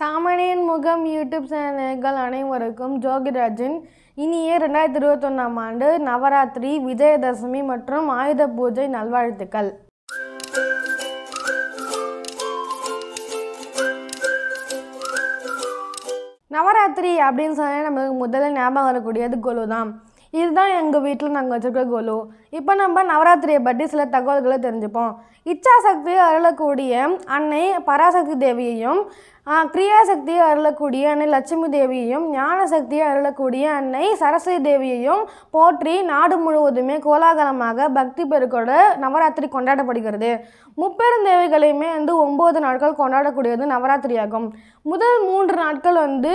சாமானியன் முகம் யூடியூப் சேனல்கள் அனைவருக்கும் ஜோகிராஜன் இனியே ரெண்டாயிரத்தி இருபத்தொன்னாம் ஆண்டு நவராத்திரி விஜயதசமி மற்றும் ஆயுத பூஜை நல்வாழ்த்துக்கள் நவராத்திரி அப்படின்னு சொன்னால் நம்மளுக்கு முதல்ல ஞாபகம் வரக்கூடியது குழு தான் இதுதான் எங்கள் வீட்டில் நாங்கள் வச்சுருக்க குழு இப்போ நம்ம நவராத்திரியை பற்றி சில தகவல்களை தெரிஞ்சுப்போம் இச்சாசக்தியை அருளக்கூடிய அன்னை பராசக்தி தேவியையும் கிரியாசக்தியை அருளக்கூடிய அன்னை லட்சுமி தேவியையும் ஞான சக்தியை அருளக்கூடிய அன்னை சரஸ்வதி தேவியையும் போற்றி நாடு முழுவதுமே கோலாகலமாக பக்தி பெருக்கோட நவராத்திரி கொண்டாடப்படுகிறது முப்பெரும் தேவிகளையுமே வந்து ஒம்பது நாட்கள் கொண்டாடக்கூடியது நவராத்திரியாகும் முதல் மூன்று நாட்கள் வந்து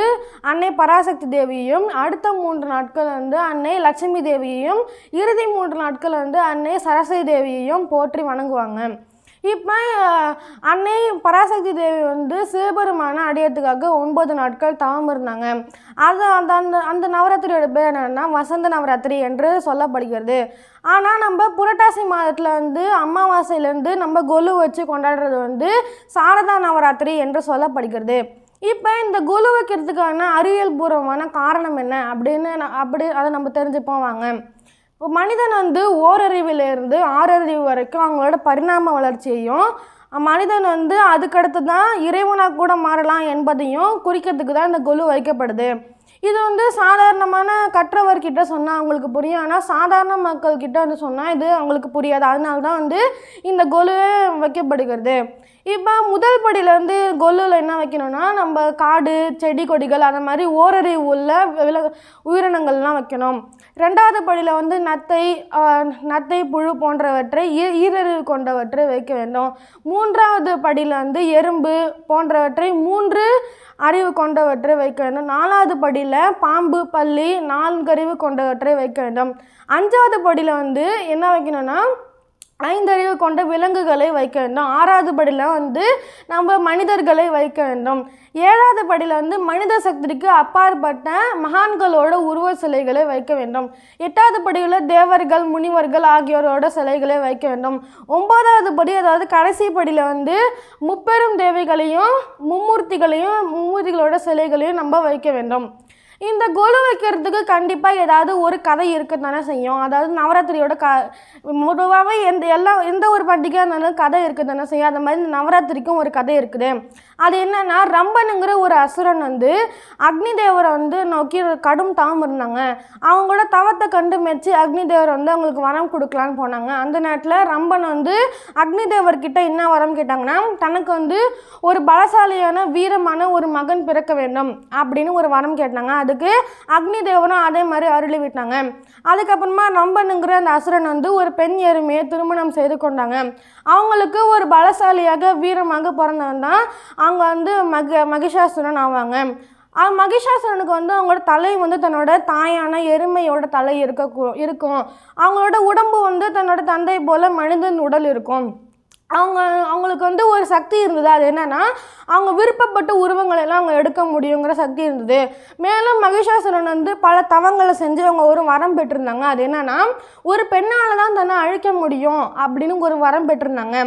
அன்னை பராசக்தி தேவியையும் அடுத்த மூன்று நாட்கள் வந்து அன்னை லட்சுமி தேவியையும் இறுதி மூன்று நாட்கள் வந்து அன்னை சரஸ்வதி தேவியையும் போற்றி வணங்குவாங்க இப்போ அன்னை பராசக்தி தேவி வந்து சிவபெருமான அடையத்துக்காக ஒன்பது நாட்கள் தவம் இருந்தாங்க அது அந்த அந்த அந்த நவராத்திரியோட பேர் என்னென்னா வசந்த நவராத்திரி என்று சொல்லப்படுகிறது ஆனால் நம்ம புரட்டாசி மாதத்தில் வந்து அமாவாசையிலேருந்து நம்ம கொலு வச்சு கொண்டாடுறது வந்து சாரதா நவராத்திரி என்று சொல்லப்படுகிறது இப்போ இந்த கொலு வைக்கிறதுக்கான அறிவியல் பூர்வமான காரணம் என்ன அப்படின்னு அப்படி அதை நம்ம தெரிஞ்சுப்போம் வாங்க மனிதன் வந்து ஓரறிவிலேருந்து ஆறறிவு வரைக்கும் அவங்களோட பரிணாம வளர்ச்சியையும் மனிதன் வந்து அதுக்கடுத்து தான் இறைவனாக கூட மாறலாம் என்பதையும் குறிக்கிறதுக்கு தான் இந்த கொலு வைக்கப்படுது இது வந்து சாதாரணமான கற்றவர்கிட்ட சொன்னால் அவங்களுக்கு புரியும் ஆனால் சாதாரண மக்கள்கிட்ட வந்து சொன்னால் இது அவங்களுக்கு புரியாது அதனால தான் வந்து இந்த கொலு வைக்கப்படுகிறது இப்போ முதல் படியிலேருந்து கொல்லில் என்ன வைக்கணும்னா நம்ம காடு செடி கொடிகள் அந்த மாதிரி ஓரறிவு உள்ள வில உயிரினங்கள்லாம் வைக்கணும் ரெண்டாவது படியில் வந்து நத்தை நத்தை புழு போன்றவற்றை ஈரறிவு கொண்டவற்றை வைக்க வேண்டும் மூன்றாவது படியில் வந்து எறும்பு போன்றவற்றை மூன்று அறிவு கொண்டவற்றை வைக்க வேண்டும் நாலாவது படியில் பாம்பு நான்கு நான்கறிவு கொண்டவற்றை வைக்க வேண்டும் அஞ்சாவது படியில் வந்து என்ன வைக்கணும்னா ஐந்தறிவு கொண்ட விலங்குகளை வைக்க வேண்டும் ஆறாவது படியில் வந்து நம்ம மனிதர்களை வைக்க வேண்டும் ஏழாவது படியில் வந்து மனித சக்திக்கு அப்பாற்பட்ட மகான்களோட உருவ சிலைகளை வைக்க வேண்டும் எட்டாவது படியில் தேவர்கள் முனிவர்கள் ஆகியோரோட சிலைகளை வைக்க வேண்டும் ஒன்பதாவது படி அதாவது கடைசி படியில் வந்து முப்பெரும் தேவைகளையும் மும்மூர்த்திகளையும் மும்மூர்த்திகளோட சிலைகளையும் நம்ம வைக்க வேண்டும் இந்த கொலு வைக்கிறதுக்கு கண்டிப்பாக ஏதாவது ஒரு கதை இருக்க தானே செய்யும் அதாவது நவராத்திரியோட க பொதுவாகவே எந்த எல்லா எந்த ஒரு பண்டிகையாக இருந்தாலும் கதை இருக்க தானே செய்யும் அந்த மாதிரி இந்த நவராத்திரிக்கும் ஒரு கதை இருக்குது அது என்னென்னா ரம்பனுங்கிற ஒரு அசுரன் வந்து அக்னி தேவரை வந்து நோக்கி கடும் தவம் இருந்தாங்க அவங்களோட தவத்தை கண்டு மெச்சு அக்னி தேவர் வந்து அவங்களுக்கு வரம் கொடுக்கலான்னு போனாங்க அந்த நேரத்தில் ரம்பன் வந்து அக்னி தேவர்கிட்ட என்ன வரம் கேட்டாங்கன்னா தனக்கு வந்து ஒரு பலசாலியான வீரமான ஒரு மகன் பிறக்க வேண்டும் அப்படின்னு ஒரு வரம் கேட்டாங்க அது அதுக்கு அக்னி தேவனும் அதே மாதிரி அருளி விட்டாங்க அதுக்கப்புறமா நம்பனுங்கிற அந்த அசுரன் வந்து ஒரு பெண் எருமையை திருமணம் செய்து கொண்டாங்க அவங்களுக்கு ஒரு பலசாலியாக வீரமாக பிறந்தவன் தான் அவங்க வந்து மக மகிஷாசுரன் ஆவாங்க மகிஷாசுரனுக்கு வந்து அவங்களோட தலை வந்து தன்னோட தாயான எருமையோட தலை இருக்க இருக்கும் அவங்களோட உடம்பு வந்து தன்னோட தந்தை போல் மனிதன் உடல் இருக்கும் அவங்க அவங்களுக்கு வந்து ஒரு சக்தி இருந்தது அது என்னென்னா அவங்க விருப்பப்பட்ட உருவங்களெல்லாம் அவங்க எடுக்க முடியுங்கிற சக்தி இருந்தது மேலும் மகிஷாசுரன் வந்து பல தவங்களை செஞ்சு அவங்க ஒரு வரம் பெற்றிருந்தாங்க அது என்னென்னா ஒரு பெண்ணால் தான் தன்னை அழிக்க முடியும் அப்படின்னு ஒரு வரம் பெற்றிருந்தாங்க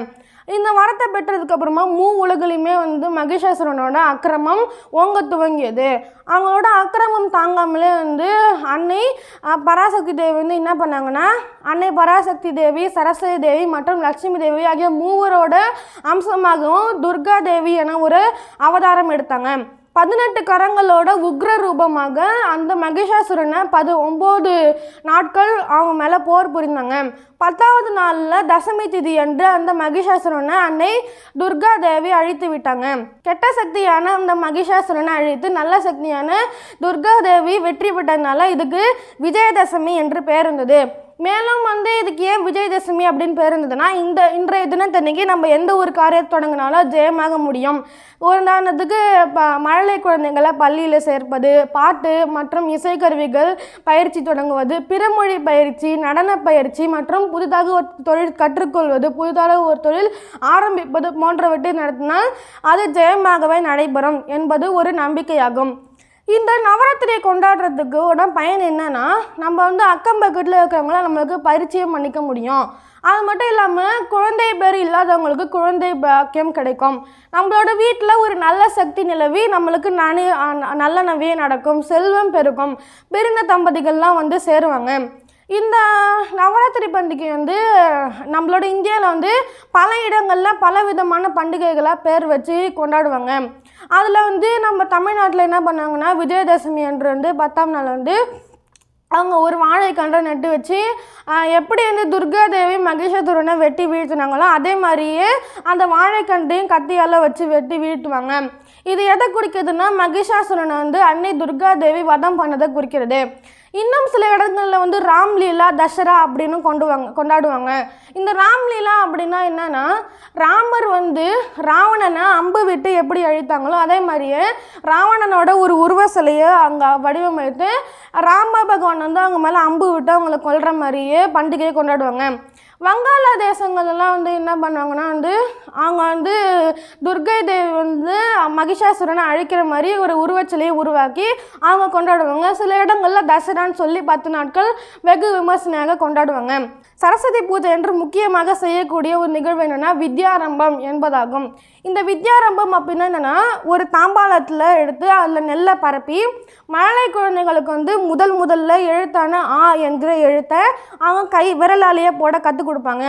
இந்த வரத்தை பெற்றதுக்கப்புறமா மூ உலகிலையுமே வந்து மகிஷாசுரனோட அக்கிரமம் ஓங்க துவங்கியது அவங்களோட அக்கிரமம் தாங்காமலே வந்து அன்னை பராசக்தி தேவி வந்து என்ன பண்ணாங்கன்னா அன்னை பராசக்தி தேவி சரஸ்வதி தேவி மற்றும் லட்சுமி தேவி ஆகிய மூவரோட அம்சமாகவும் துர்கா தேவி என ஒரு அவதாரம் எடுத்தாங்க பதினெட்டு கரங்களோட உக்ர ரூபமாக அந்த மகிஷாசுரனை பது ஒம்பது நாட்கள் அவங்க மேலே போர் புரிந்தாங்க பத்தாவது நாளில் தசமி திதி என்று அந்த மகிஷாசுரனை அன்னை துர்கா தேவி அழித்து விட்டாங்க கெட்ட சக்தியான அந்த மகிஷாசுரனை அழித்து நல்ல சக்தியான துர்கா தேவி வெற்றி பெற்றதுனால இதுக்கு விஜயதசமி என்று பேர் இருந்தது மேலும் வந்து இதுக்கு ஏன் விஜயதசமி அப்படின்னு பேர் இருந்ததுன்னா இந்த இன்றைய தினத்தன்னைக்கு நம்ம எந்த ஒரு காரியம் தொடங்கினாலும் ஜெயமாக முடியும் உதாரணத்துக்கு ப மழலை குழந்தைங்களை பள்ளியில் சேர்ப்பது பாட்டு மற்றும் இசைக்கருவிகள் பயிற்சி தொடங்குவது பிறமொழி பயிற்சி நடன பயிற்சி மற்றும் புதிதாக ஒரு தொழில் கற்றுக்கொள்வது புதிதாக ஒரு தொழில் ஆரம்பிப்பது போன்றவற்றை நடத்தினால் அது ஜெயமாகவே நடைபெறும் என்பது ஒரு நம்பிக்கையாகும் இந்த நவராத்திரியை கொண்டாடுறதுக்கோட பயன் என்னென்னா நம்ம வந்து அக்கம் பக்கத்தில் இருக்கிறவங்கள நம்மளுக்கு பரிச்சயம் பண்ணிக்க முடியும் அது மட்டும் இல்லாமல் குழந்தை பேர் இல்லாதவங்களுக்கு குழந்தை பாக்கியம் கிடைக்கும் நம்மளோட வீட்டில் ஒரு நல்ல சக்தி நிலவி நம்மளுக்கு நனி நல்ல நவே நடக்கும் செல்வம் பெருக்கும் பிரிந்த தம்பதிகள்லாம் வந்து சேருவாங்க இந்த நவராத்திரி பண்டிகை வந்து நம்மளோட இந்தியாவில் வந்து பல இடங்களில் பல விதமான பண்டிகைகளாக பேர் வச்சு கொண்டாடுவாங்க அதில் வந்து நம்ம தமிழ்நாட்டில் என்ன பண்ணாங்கன்னா விஜயதசமி அன்று வந்து பத்தாம் நாள் வந்து அவங்க ஒரு வாழைக்கன்றை நட்டு வச்சு எப்படி வந்து துர்காதேவி மகேஷதுரனை வெட்டி வீழ்த்தினாங்களோ அதே மாதிரியே அந்த வாழைக்கன்றையும் கத்தியால் வச்சு வெட்டி வீழ்த்துவாங்க இது எதை குறிக்கிறதுனா மகிஷாசுரனை வந்து அன்னை துர்காதேவி வதம் பண்ணதை குறிக்கிறது இன்னும் சில இடங்களில் வந்து ராம்லீலா தசரா அப்படின்னு கொண்டுவாங்க கொண்டாடுவாங்க இந்த ராம்லீலா அப்படின்னா என்னென்னா ராமர் வந்து ராவணனை அம்பு விட்டு எப்படி அழித்தாங்களோ அதே மாதிரியே ராவணனோட ஒரு உருவ சிலையை அங்கே வடிவமைத்து ராம பகவான் வந்து அவங்க மேலே அம்பு விட்டு அவங்களை கொல்கிற மாதிரியே பண்டிகையை கொண்டாடுவாங்க வங்காள தேசங்கள்லாம் வந்து என்ன பண்ணுவாங்கன்னா வந்து அவங்க வந்து துர்கை தேவி வந்து மகிஷாசுரனை அழிக்கிற மாதிரி ஒரு உருவச்சிலையை உருவாக்கி அவங்க கொண்டாடுவாங்க சில இடங்களில் தசரான்னு சொல்லி பத்து நாட்கள் வெகு விமர்சனையாக கொண்டாடுவாங்க சரஸ்வதி பூஜை என்று முக்கியமாக செய்யக்கூடிய ஒரு நிகழ்வு என்னென்னா வித்யாரம்பம் என்பதாகும் இந்த வித்யாரம்பம் அப்படின்னா என்னென்னா ஒரு தாம்பாளத்தில் எடுத்து அதில் நெல்லை பரப்பி மழலை குழந்தைங்களுக்கு வந்து முதல் முதல்ல எழுத்தான ஆ என்கிற எழுத்தை அவங்க கை விரலாலேயே போட கற்றுக் கொடுப்பாங்க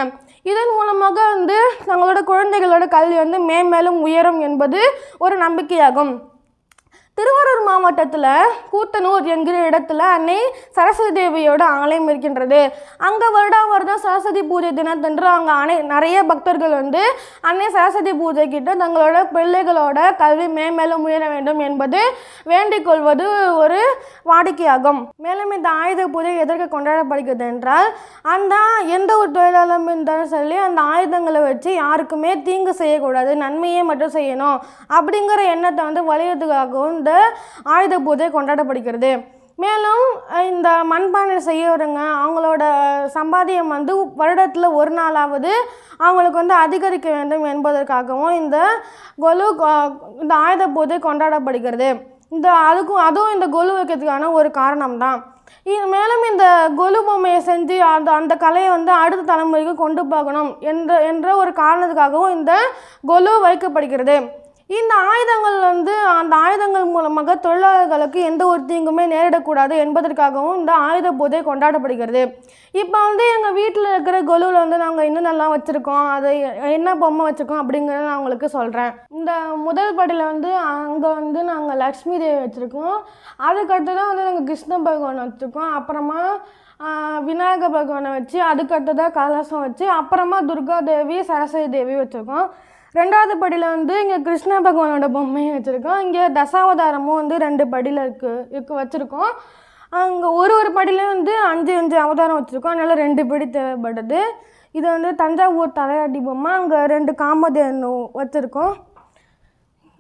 இதன் மூலமாக வந்து தங்களோட குழந்தைகளோட கல்வி வந்து மேம்மேலும் உயரும் என்பது ஒரு நம்பிக்கையாகும் திருவாரூர் மாவட்டத்தில் கூத்தனூர் என்கிற இடத்துல அன்னை சரஸ்வதி தேவியோட ஆலயம் இருக்கின்றது அங்கே வருடம் வருடம் சரஸ்வதி பூஜை தினத்தன்று அங்கே அனை நிறைய பக்தர்கள் வந்து அன்னை சரஸ்வதி பூஜை கிட்ட தங்களோட பிள்ளைகளோட கல்வி மேம்மேலும் உயர வேண்டும் என்பது வேண்டிக் கொள்வது ஒரு வாடிக்கையாகும் மேலும் இந்த ஆயுத பூஜை எதற்கு கொண்டாடப்படுகிறது என்றால் அந்த எந்த ஒரு தொழிலாளம் இருந்தாலும் சொல்லி அந்த ஆயுதங்களை வச்சு யாருக்குமே தீங்கு செய்யக்கூடாது நன்மையே மட்டும் செய்யணும் அப்படிங்கிற எண்ணத்தை வந்து வலியுறுத்துக்காகவும் சார்ந்த ஆயுத பூஜை கொண்டாடப்படுகிறது மேலும் இந்த மண்பானை செய்யறவங்க அவங்களோட சம்பாதியம் வந்து வருடத்தில் ஒரு நாளாவது அவங்களுக்கு வந்து அதிகரிக்க வேண்டும் என்பதற்காகவும் இந்த கொலு இந்த ஆயுத பூஜை கொண்டாடப்படுகிறது இந்த அதுக்கும் அதுவும் இந்த கொலு வைக்கிறதுக்கான ஒரு காரணம் தான் மேலும் இந்த கொலு பொம்மையை செஞ்சு அந்த அந்த கலையை வந்து அடுத்த தலைமுறைக்கு கொண்டு போகணும் என்ற என்ற ஒரு காரணத்துக்காகவும் இந்த கொலு வைக்கப்படுகிறது இந்த ஆயுதங்கள் வந்து அந்த ஆயுதங்கள் மூலமாக தொழிலாளர்களுக்கு எந்த ஒரு தீங்குமே நேரிடக்கூடாது என்பதற்காகவும் இந்த ஆயுத பூஜை கொண்டாடப்படுகிறது இப்போ வந்து எங்கள் வீட்டில் இருக்கிற கொலுவில் வந்து நாங்கள் என்னென்னலாம் வச்சுருக்கோம் அதை என்ன பொம்மை வச்சுருக்கோம் அப்படிங்கிறத நான் உங்களுக்கு சொல்கிறேன் இந்த முதல் படியில் வந்து அங்கே வந்து நாங்கள் லக்ஷ்மி தேவி வச்சுருக்கோம் அதுக்கடுத்து தான் வந்து நாங்கள் கிருஷ்ண பகவான் வச்சுருக்கோம் அப்புறமா விநாயகர் பகவானை வச்சு அதுக்கடுத்து தான் கலசம் வச்சு அப்புறமா துர்கா தேவி சரஸ்வதி தேவி வச்சுருக்கோம் ரெண்டாவது படியில் வந்து இங்கே கிருஷ்ண பகவானோட பொம்மையும் வச்சுருக்கோம் இங்கே தசாவதாரமும் வந்து ரெண்டு படியில் இருக்குது இருக்கு வச்சுருக்கோம் அங்கே ஒரு ஒரு படியிலையும் வந்து அஞ்சு அஞ்சு அவதாரம் வச்சுருக்கோம் அதனால் ரெண்டு படி தேவைப்படுது இது வந்து தஞ்சாவூர் தலையாட்டி பொம்மை அங்கே ரெண்டு காமதேனு வச்சுருக்கோம்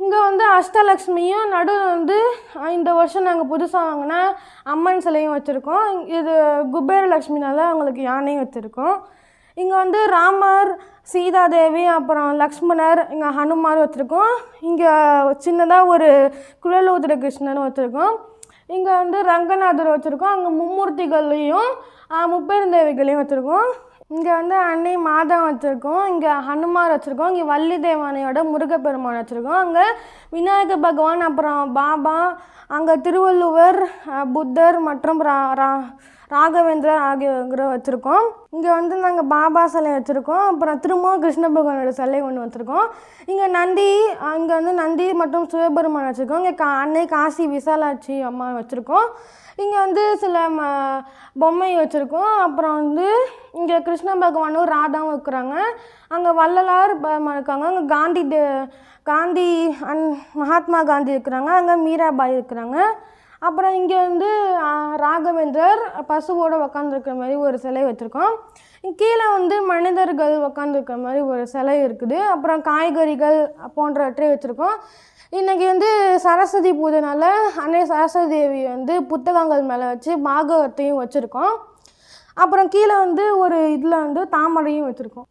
இங்கே வந்து அஷ்டலக்ஷ்மியும் நடுவில் வந்து இந்த வருஷம் நாங்கள் புதுசாக வாங்கினா அம்மன் சிலையும் வச்சுருக்கோம் இது குபேரலக்ஷ்மினால அவங்களுக்கு யானையும் வச்சுருக்கோம் இங்கே வந்து ராமர் சீதாதேவி அப்புறம் லக்ஷ்மணர் இங்கே ஹனுமான் ஒருத்தருக்கும் இங்கே சின்னதாக ஒரு குழலூதிர கிருஷ்ணன் ஒருத்தருக்கும் இங்கே வந்து ரங்கநாதர் வச்சுருக்கோம் அங்கே மும்மூர்த்திகளையும் முப்பெருந்தேவிகளையும் வச்சுருக்கோம் இங்கே வந்து அன்னை மாதா வச்சுருக்கோம் இங்கே ஹனுமார் வச்சுருக்கோம் இங்கே வள்ளி தேவானையோட முருகப்பெருமான் வச்சுருக்கோம் அங்கே விநாயக பகவான் அப்புறம் பாபா அங்கே திருவள்ளுவர் புத்தர் மற்றும் ரா ரா ராகவேந்திர ஆகியோங்கிற வச்சுருக்கோம் இங்கே வந்து நாங்கள் பாபா சிலை வச்சுருக்கோம் அப்புறம் திரும்பவும் கிருஷ்ண பகவானோட சிலை ஒன்று வச்சுருக்கோம் இங்கே நந்தி இங்கே வந்து நந்தி மற்றும் சிவபெருமான் வச்சுருக்கோம் இங்கே கா அன்னை காசி விசாலாட்சி அம்மா வச்சுருக்கோம் இங்கே வந்து சில ம பொம்மை வச்சுருக்கோம் அப்புறம் வந்து இங்கே கிருஷ்ண பகவானும் ராதாவும் இருக்கிறாங்க அங்கே வள்ளலார் இருக்காங்க அங்கே காந்தி காந்தி அன் மகாத்மா காந்தி இருக்கிறாங்க அங்கே மீராபாய் இருக்கிறாங்க அப்புறம் இங்கே வந்து ராகவேந்தர் பசுவோடு உக்காந்துருக்கிற மாதிரி ஒரு சிலை வச்சுருக்கோம் கீழே வந்து மனிதர்கள் உக்காந்துருக்கிற மாதிரி ஒரு சிலை இருக்குது அப்புறம் காய்கறிகள் போன்றவற்றை வச்சுருக்கோம் இன்றைக்கி வந்து சரஸ்வதி பூஜைனால அன்னை சரஸ்வதி தேவி வந்து புத்தகங்கள் மேலே வச்சு பாகவத்தையும் வச்சுருக்கோம் அப்புறம் கீழே வந்து ஒரு இதில் வந்து தாமரையும் வச்சுருக்கோம்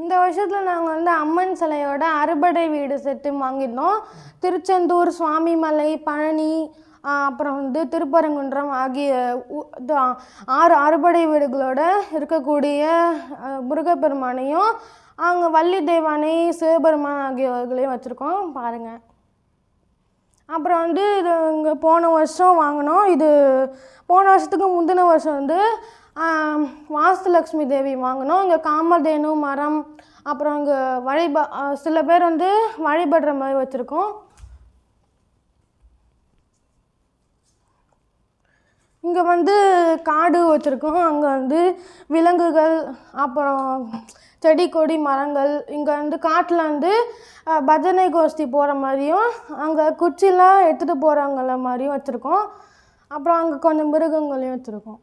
இந்த வருஷத்தில் நாங்கள் வந்து அம்மன் சிலையோட அறுபடை வீடு செட்டு வாங்கியிருந்தோம் திருச்செந்தூர் சுவாமிமலை பழனி அப்புறம் வந்து திருப்பரங்குன்றம் ஆகிய ஆறு அறுபடை வீடுகளோட இருக்கக்கூடிய முருகப்பெருமானையும் அங்கே வள்ளி தெய்வானை சிவபெருமான் ஆகியவர்களையும் வச்சுருக்கோம் பாருங்கள் அப்புறம் வந்து இது இங்கே போன வருஷம் வாங்கினோம் இது போன வருஷத்துக்கு முந்தின வருஷம் வந்து வாஸ்துலக்ஷ்மி தேவி வாங்கினோம் இங்கே காமதேனு மரம் அப்புறம் இங்கே வழிப சில பேர் வந்து வழிபடுற மாதிரி வச்சுருக்கோம் இங்கே வந்து காடு வச்சுருக்கோம் அங்கே வந்து விலங்குகள் அப்புறம் செடி கொடி மரங்கள் இங்கே வந்து காட்டில் வந்து பஜனை கோஷ்டி போகிற மாதிரியும் அங்கே குச்சிலாம் எடுத்துகிட்டு போகிறவங்கள மாதிரியும் வச்சுருக்கோம் அப்புறம் அங்கே கொஞ்சம் மிருகங்களையும் வச்சுருக்கோம்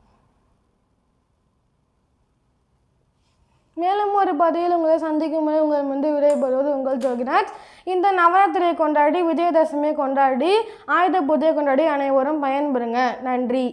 மேலும் ஒரு பதவியில் உங்களை சந்திக்கும் போது உங்கள் வந்து விடைபெறுவது உங்கள் ஜோகிநாத் இந்த நவராத்திரியை கொண்டாடி விஜயதசமியை கொண்டாடி ஆயுத பூஜையை கொண்டாடி அனைவரும் பயன்பெறுங்க நன்றி